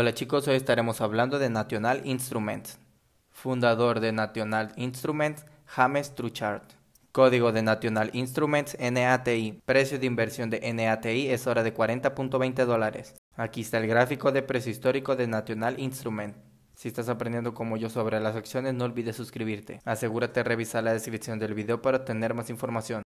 Hola chicos, hoy estaremos hablando de National Instruments. Fundador de National Instruments, James Truchard. Código de National Instruments NATI. Precio de inversión de NATI es hora de 40.20 dólares. Aquí está el gráfico de precio histórico de National Instruments. Si estás aprendiendo como yo sobre las acciones, no olvides suscribirte. Asegúrate de revisar la descripción del video para obtener más información.